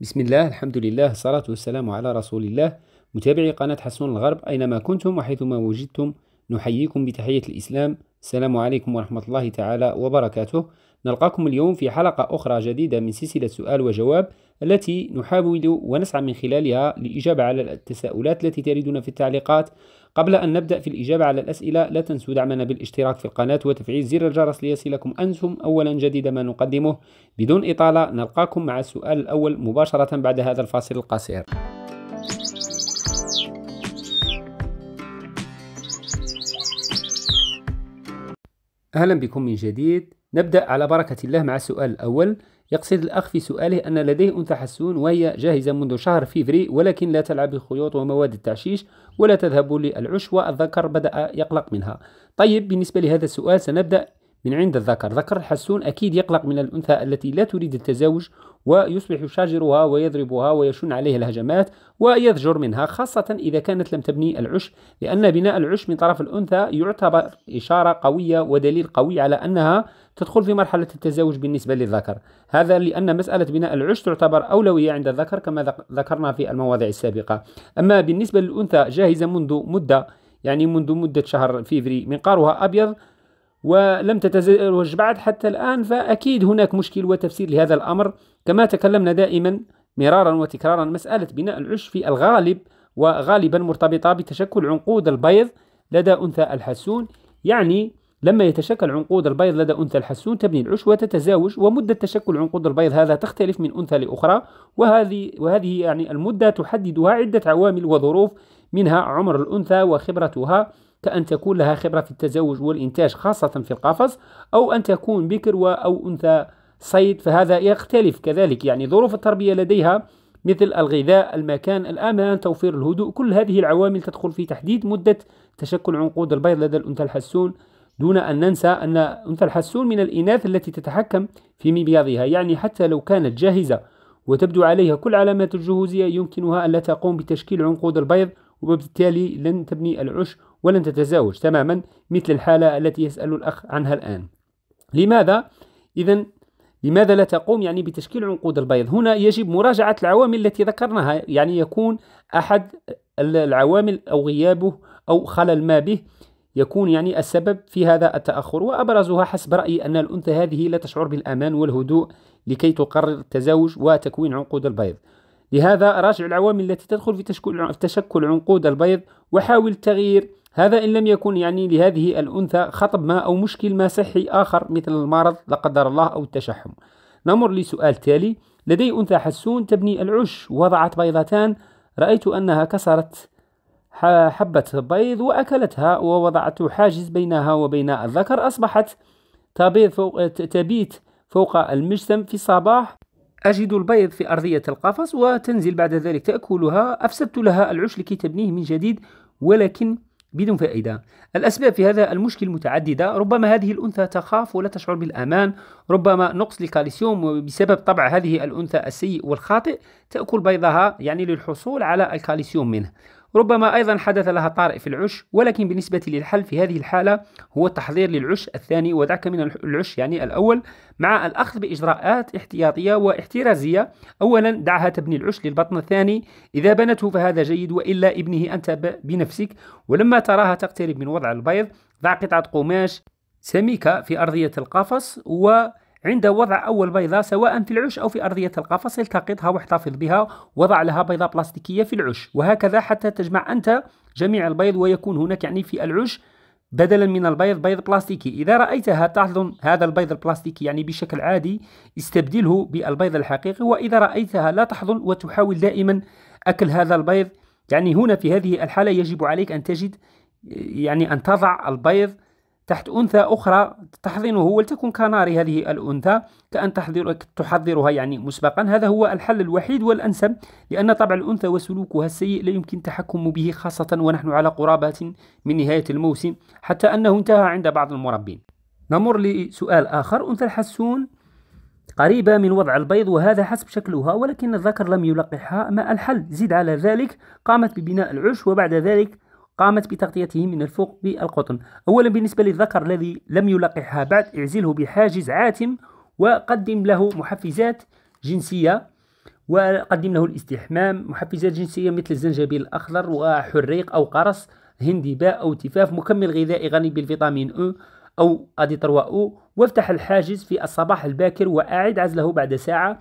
بسم الله الحمد لله الصلاة والسلام على رسول الله متابعي قناة حسون الغرب أينما كنتم وحيثما وجدتم نحييكم بتحية الإسلام السلام عليكم ورحمة الله تعالى وبركاته نلقاكم اليوم في حلقة أخرى جديدة من سلسلة سؤال وجواب التي نحاول ونسعى من خلالها للإجابة على التساؤلات التي تردنا في التعليقات قبل أن نبدأ في الإجابة على الأسئلة لا تنسوا دعمنا بالاشتراك في القناة وتفعيل زر الجرس ليصلكم أنتم أولا جديد ما نقدمه بدون إطالة نلقاكم مع السؤال الأول مباشرة بعد هذا الفاصل القصير أهلا بكم من جديد نبدأ على بركة الله مع السؤال الأول يقصد الأخ في سؤاله أن لديه أنثى حسون وهي جاهزة منذ شهر فيفري ولكن لا تلعب بالخيوط ومواد التعشيش ولا تذهب للعش والذكر بدأ يقلق منها طيب بالنسبة لهذا السؤال سنبدأ من عند الذكر ذكر الحسون أكيد يقلق من الأنثى التي لا تريد التزاوج ويصبح يشاجرها ويضربها ويشن عليها الهجمات ويذجر منها خاصة إذا كانت لم تبني العش لأن بناء العش من طرف الأنثى يعتبر إشارة قوية ودليل قوي على أنها تدخل في مرحلة التزاوج بالنسبة للذكر هذا لأن مسألة بناء العش تعتبر أولوية عند الذكر كما ذكرنا في المواضع السابقة أما بالنسبة للأنثى جاهزة منذ مدة يعني منذ مدة شهر فيفري منقارها أبيض ولم تتزوج بعد حتى الآن فأكيد هناك مشكل وتفسير لهذا الأمر كما تكلمنا دائما مرارا وتكرارا مسألة بناء العش في الغالب وغالبا مرتبطة بتشكل عنقود البيض لدى أنثى الحسون يعني لما يتشكل عنقود البيض لدى أنثى الحسون تبني العش وتتزاوج ومدة تشكل عنقود البيض هذا تختلف من أنثى لأخرى وهذه وهذه يعني المدة تحددها عدة عوامل وظروف منها عمر الأنثى وخبرتها كأن تكون لها خبرة في التزاوج والإنتاج خاصة في القفص أو أن تكون بكر أو أنثى صيد فهذا يختلف كذلك يعني ظروف التربية لديها مثل الغذاء المكان الأمان توفير الهدوء كل هذه العوامل تدخل في تحديد مدة تشكل عنقود البيض لدى الأنثى الحسون دون أن ننسى أن أنثى الحسون من الإناث التي تتحكم في مبياضها يعني حتى لو كانت جاهزة وتبدو عليها كل علامات الجهوزية يمكنها أن لا تقوم بتشكيل عنقود البيض وبالتالي لن تبني العش ولن تتزاوج تماما مثل الحالة التي يسأل الأخ عنها الآن لماذا؟ إذا لماذا لا تقوم يعني بتشكيل عنقود البيض؟ هنا يجب مراجعة العوامل التي ذكرناها يعني يكون أحد العوامل أو غيابه أو خلل ما به يكون يعني السبب في هذا التأخر وأبرزها حسب رأيي أن الأنثى هذه لا تشعر بالأمان والهدوء لكي تقرر التزاوج وتكوين عنقود البيض لهذا راجع العوامل التي تدخل في تشكل عنقود البيض وحاول تغيير هذا إن لم يكن يعني لهذه الأنثى خطب ما أو مشكل ما صحي آخر مثل المرض لا قدر الله أو التشحم نمر لسؤال تالي لدي أنثى حسون تبني العش وضعت بيضتان رأيت أنها كسرت حبة بيض وأكلتها ووضعت حاجز بينها وبين الذكر أصبحت تبيض فوق تبيت فوق المجسم في الصباح أجد البيض في أرضية القفص وتنزل بعد ذلك تأكلها أفسدت لها العش لكي تبنيه من جديد ولكن بدون فائدة الأسباب في هذا المشكل متعددة ربما هذه الأنثى تخاف ولا تشعر بالأمان ربما نقص الكالسيوم بسبب طبع هذه الأنثى السيء والخاطئ تأكل بيضها يعني للحصول على الكالسيوم منه ربما أيضا حدث لها طارئ في العش ولكن بالنسبة للحل في هذه الحالة هو التحضير للعش الثاني ودعك من العش يعني الأول مع الأخذ بإجراءات احتياطية واحترازية أولا دعها تبني العش للبطن الثاني إذا بنته فهذا جيد وإلا ابنه أنت بنفسك ولما تراها تقترب من وضع البيض ضع قطعة قماش سميكة في أرضية القفص و عند وضع أول بيضة سواء في العش أو في أرضية القفص التقطها واحتفظ بها وضع لها بيضة بلاستيكية في العش وهكذا حتى تجمع أنت جميع البيض ويكون هناك يعني في العش بدلا من البيض بيض بلاستيكي إذا رأيتها تحضن هذا البيض البلاستيكي يعني بشكل عادي استبدله بالبيض الحقيقي وإذا رأيتها لا تحضن وتحاول دائما أكل هذا البيض يعني هنا في هذه الحالة يجب عليك أن تجد يعني أن تضع البيض تحت أنثى أخرى تحضنه ولتكن كناري هذه الأنثى كأن تحضر تحضرها يعني مسبقا هذا هو الحل الوحيد والأنسب لأن طبع الأنثى وسلوكها السيء لا يمكن التحكم به خاصة ونحن على قرابة من نهاية الموسم حتى أنه انتهى عند بعض المربين نمر لسؤال آخر أنثى الحسون قريبة من وضع البيض وهذا حسب شكلها ولكن الذكر لم يلقحها ما الحل زد على ذلك قامت ببناء العش وبعد ذلك قامت بتغطيته من الفوق بالقطن أولا بالنسبة للذكر الذي لم يلقحها بعد اعزله بحاجز عاتم وقدم له محفزات جنسية وقدم له الاستحمام محفزات جنسية مثل الزنجبيل الأخضر وحريق أو قرص هندي باء أو تفاف مكمل غذائي غني بالفيتامين أو أو أدي أو وافتح الحاجز في الصباح الباكر وأعد عزله بعد ساعة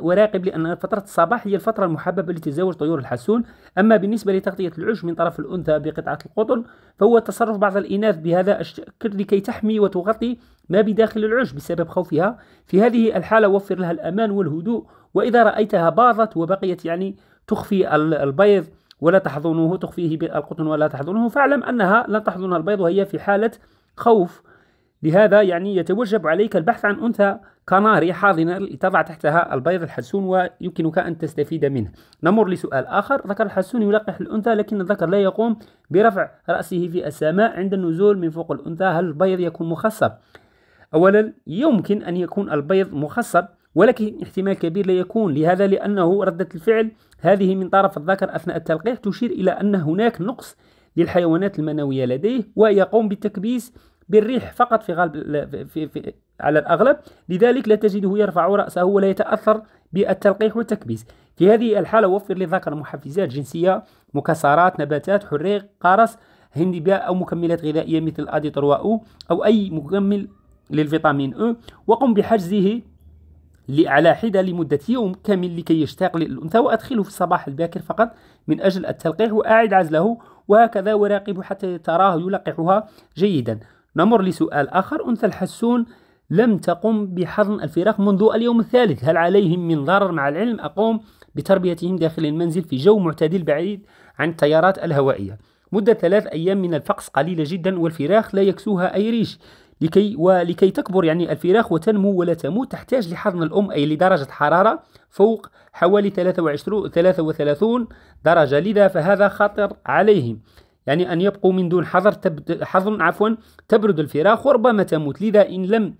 وراقب لأن فترة الصباح هي الفترة المحببة لتزاوج طيور الحسون أما بالنسبة لتغطية العش من طرف الأنثى بقطعة القطن فهو تصرف بعض الإناث بهذا الشكل لكي تحمي وتغطي ما بداخل العش بسبب خوفها في هذه الحالة وفر لها الأمان والهدوء وإذا رأيتها باضت وبقيت يعني تخفي البيض ولا تحضنه تخفيه بالقطن ولا تحضنه فاعلم أنها لن تحضن البيض وهي في حالة خوف لهذا يعني يتوجب عليك البحث عن أنثى كناري حاضنة تضع تحتها البيض الحسون ويمكنك أن تستفيد منه نمر لسؤال آخر ذكر الحسون يلقح الأنثى لكن الذكر لا يقوم برفع رأسه في السماء عند النزول من فوق الأنثى هل البيض يكون مخصب؟ أولا يمكن أن يكون البيض مخصب ولكن احتمال كبير لا يكون لهذا لأنه ردة الفعل هذه من طرف الذكر أثناء التلقيح تشير إلى أن هناك نقص للحيوانات المنوية لديه ويقوم بالتكبيس بالريح فقط في غالب في في على الأغلب لذلك لا تجده يرفع رأسه ولا يتأثر بالتلقيح والتكبيس في هذه الحالة وفر للذكر محفزات جنسية مكسرات نباتات حريق قارص هندباء أو مكملات غذائية مثل أديترواو أو أي مكمل للفيتامين أو وقم بحجزه على حدة لمدة يوم كامل لكي يشتاق للأنثى وأدخله في الصباح الباكر فقط من أجل التلقيح وأعد عزله وهكذا وراقب حتى تراه يلقحها جيدا نمر لسؤال آخر أنثى الحسون لم تقم بحضن الفراخ منذ اليوم الثالث هل عليهم من ضرر مع العلم أقوم بتربيتهم داخل المنزل في جو معتدل بعيد عن التيارات الهوائية مدة ثلاث أيام من الفقس قليلة جدا والفراخ لا يكسوها أي ريش لكي ولكي تكبر يعني الفراخ وتنمو ولا تموت تحتاج لحضن الأم أي لدرجة حرارة فوق حوالي 23 33 درجة لذا فهذا خطر عليهم يعني أن يبقوا من دون حظر حظن عفوا تبرد الفراخ وربما تموت لذا إن لم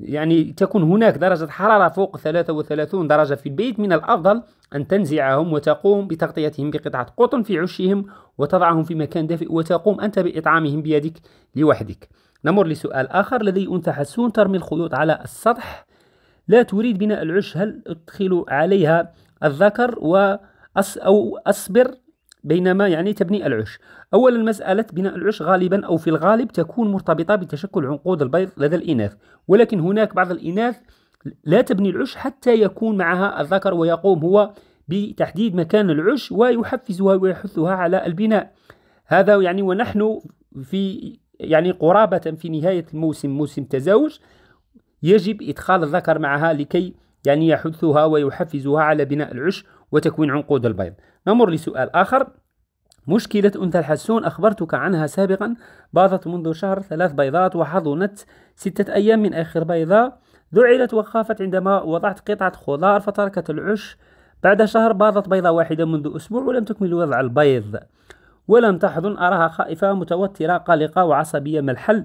يعني تكون هناك درجة حرارة فوق 33 درجة في البيت من الأفضل أن تنزعهم وتقوم بتغطيتهم بقطعة قطن في عشهم وتضعهم في مكان دافئ وتقوم أنت بإطعامهم بيدك لوحدك نمر لسؤال آخر لدي أنثى حسون ترمي الخيوط على السطح لا تريد بناء العش هل أدخل عليها الذكر و أو أصبر بينما يعني تبني العش أولا مسألة بناء العش غالبا أو في الغالب تكون مرتبطة بتشكل عنقود البيض لدى الإناث ولكن هناك بعض الإناث لا تبني العش حتى يكون معها الذكر ويقوم هو بتحديد مكان العش ويحفزها ويحثها على البناء هذا يعني ونحن في يعني قرابة في نهاية الموسم موسم تزاوج يجب إدخال الذكر معها لكي يعني يحثها ويحفزها على بناء العش وتكوين عنقود البيض نمر لسؤال آخر مشكلة أنثى الحسون أخبرتك عنها سابقا باضت منذ شهر ثلاث بيضات وحضنت ستة أيام من آخر بيضة ذعلت وخافت عندما وضعت قطعة خضار فتركت العش بعد شهر باضت بيضة واحدة منذ أسبوع ولم تكمل وضع البيض ولم تحضن أراها خائفة متوترة قلقة وعصبية ما الحل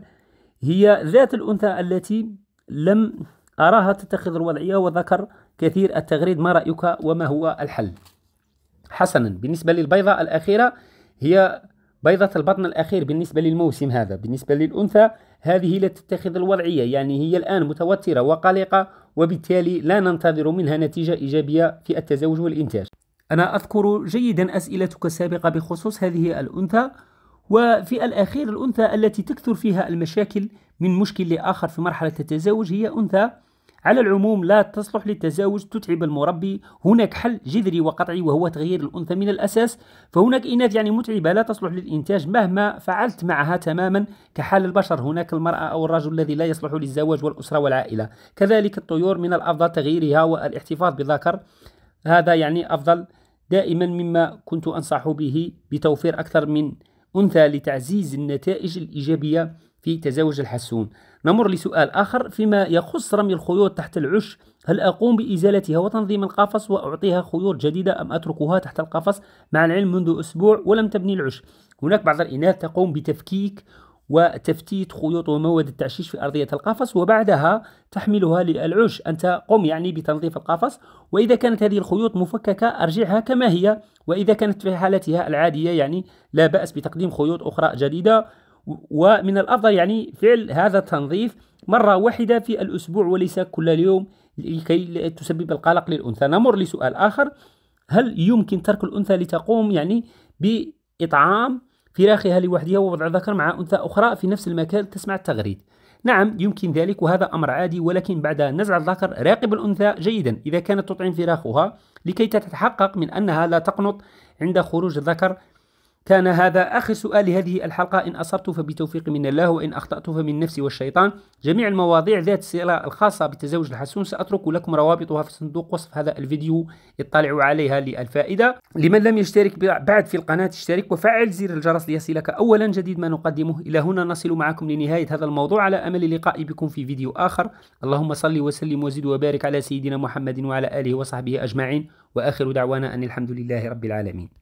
هي ذات الأنثى التي لم أراها تتخذ الوضعية وذكر كثير التغريد ما رأيك وما هو الحل حسنا بالنسبة للبيضة الأخيرة هي بيضة البطن الأخير بالنسبة للموسم هذا بالنسبة للأنثى هذه لا تتخذ الوضعية يعني هي الآن متوترة وقلقة وبالتالي لا ننتظر منها نتيجة إيجابية في التزاوج والإنتاج أنا أذكر جيدا أسئلتك السابقة بخصوص هذه الأنثى وفي الأخير الأنثى التي تكثر فيها المشاكل من مشكل لآخر في مرحلة التزاوج هي أنثى على العموم لا تصلح للتزاوج تتعب المربي هناك حل جذري وقطعي وهو تغيير الأنثى من الأساس فهناك إناث يعني متعبة لا تصلح للإنتاج مهما فعلت معها تماما كحال البشر هناك المرأة أو الرجل الذي لا يصلح للزواج والأسرة والعائلة كذلك الطيور من الأفضل تغييرها والاحتفاظ بذكر هذا يعني أفضل دائما مما كنت أنصح به بتوفير أكثر من أنثى لتعزيز النتائج الإيجابية في تزاوج الحسون نمر لسؤال آخر فيما يخص رمي الخيوط تحت العش هل أقوم بإزالتها وتنظيم القفص وأعطيها خيوط جديدة أم أتركها تحت القفص مع العلم منذ أسبوع ولم تبني العش هناك بعض الإناث تقوم بتفكيك وتفتيت خيوط ومواد التعشيش في أرضية القفص وبعدها تحملها للعش أنت قم يعني بتنظيف القفص وإذا كانت هذه الخيوط مفككة أرجعها كما هي وإذا كانت في حالتها العادية يعني لا بأس بتقديم خيوط أخرى جديدة ومن الأفضل يعني فعل هذا التنظيف مرة واحدة في الأسبوع وليس كل اليوم لكي تسبب القلق للأنثى نمر لسؤال آخر هل يمكن ترك الأنثى لتقوم يعني بإطعام فراخها لوحدها ووضع ذكر مع أنثى أخرى في نفس المكان تسمع التغريد نعم يمكن ذلك وهذا أمر عادي ولكن بعد نزع الذكر راقب الأنثى جيدا إذا كانت تطعم فراخها لكي تتحقق من أنها لا تقنط عند خروج الذكر كان هذا آخر سؤال هذه الحلقة إن أصبت فبتوفيق من الله وإن أخطأت فمن نفسي والشيطان جميع المواضيع ذات الصلة الخاصة بالتزوج الحسون سأترك لكم روابطها في صندوق وصف هذا الفيديو اطلعوا عليها للفائدة لمن لم يشترك بعد في القناة اشترك وفعل زر الجرس ليصلك أولا جديد ما نقدمه إلى هنا نصل معكم لنهاية هذا الموضوع على أمل اللقاء بكم في فيديو آخر اللهم صل وسلم وزد وبارك على سيدنا محمد وعلى آله وصحبه أجمعين وآخر دعوانا أن الحمد لله رب العالمين